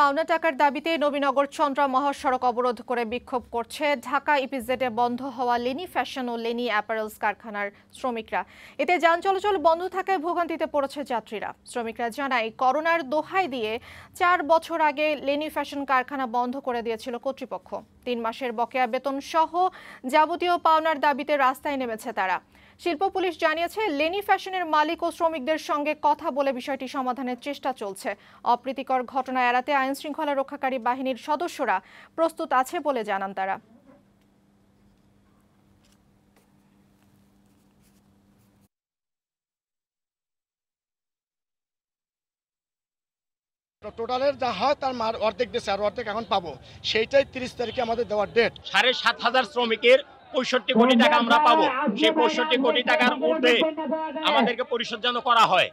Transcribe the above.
পাওনা টাকার দাবিতে নবীনগর চন্দ্রা মহাসড়ক অবরোধ করে বিক্ষোভ করছে ঢাকা ইপিজেডে বন্ধ হওয়া লেনি ফ্যাশন ও লেনি অ্যাপারেলস কারখানার শ্রমিকরা এতে যান চলাচল বন্ধ থাকায় ভোগান্তিতে পড়েছে যাত্রীরা শ্রমিকরা জানায় করোনার দোহাই দিয়ে চার বছর আগে লেনি ফ্যাশন কারখানা বন্ধ করে দিয়েছিল কর্তৃপক্ষ তিন মাসের বকেয়া বেতন সহ যাবতীয় পাওনার দাবিতে রাস্তায় নেমেছে তারা শিল্প পুলিশ জানিয়েছে লেনি ফ্যাশনের মালিক ও শ্রমিকদের সঙ্গে কথা বলে বিষয়টি সমাধানের চেষ্টা চলছে অপ্রীতিকর ঘটনা এড়াতে আইনশৃঙ্খলা রক্ষাকারী বাহিনীর সদস্যরা প্রস্তুত আছে বলে জানান তারা টোটালের যা হয় তার মার অর্ধেক দেশে আর অর্ধেক এখন পাবো সেইটাই তিরিশ তারিখে আমাদের দেওয়ার ডেট সাড়ে সাত হাজার শ্রমিকের পঁয়ষট্টি কোটি টাকা আমরা পাবো সেই পঁয়ষট্টি কোটি টাকার মধ্যে আমাদেরকে পরিশোধ যেন করা হয়